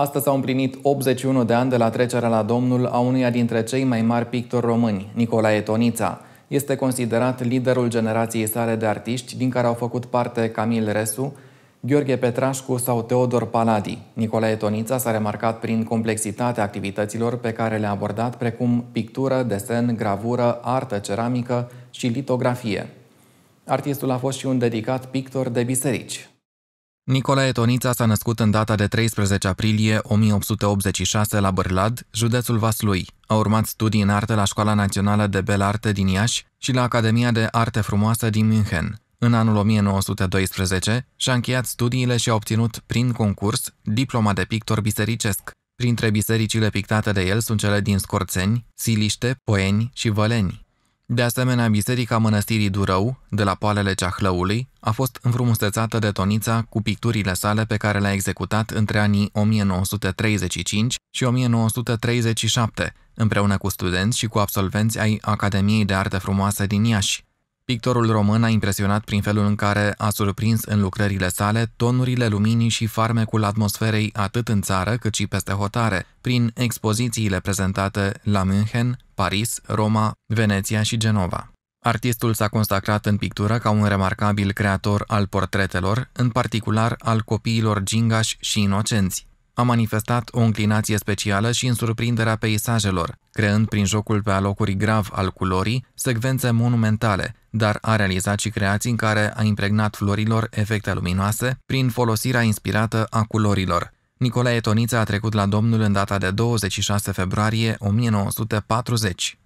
Astăzi s-au împlinit 81 de ani de la trecerea la Domnul a unuia dintre cei mai mari pictori români, Nicolae Tonița. Este considerat liderul generației sale de artiști, din care au făcut parte Camil Resu, Gheorghe Petrașcu sau Teodor Paladi. Nicolae Tonița s-a remarcat prin complexitatea activităților pe care le-a abordat, precum pictură, desen, gravură, artă ceramică și litografie. Artistul a fost și un dedicat pictor de biserici. Nicolae Tonița s-a născut în data de 13 aprilie 1886 la Bârlad, județul Vaslui. A urmat studii în artă la Școala Națională de Bel Arte din Iași și la Academia de Arte Frumoasă din München. În anul 1912 și-a încheiat studiile și a obținut, prin concurs, diploma de pictor bisericesc. Printre bisericile pictate de el sunt cele din Scorțeni, Siliște, Poeni și Văleni. De asemenea, biserica mănăstirii Durău, de la poalele Ceahlăului, a fost înfrumusețată de Tonița cu picturile sale pe care le-a executat între anii 1935 și 1937, împreună cu studenți și cu absolvenți ai Academiei de Arte Frumoase din Iași. Pictorul român a impresionat prin felul în care a surprins în lucrările sale tonurile luminii și farmecul atmosferei atât în țară cât și peste hotare, prin expozițiile prezentate la München, Paris, Roma, Veneția și Genova. Artistul s-a consacrat în pictură ca un remarcabil creator al portretelor, în particular al copiilor gingași și inocenți. A manifestat o înclinație specială și în surprinderea peisajelor, creând prin jocul pe alocuri grav al culorii secvențe monumentale, dar a realizat și creații în care a impregnat florilor efecte luminoase prin folosirea inspirată a culorilor. Nicolae Tonița a trecut la Domnul în data de 26 februarie 1940.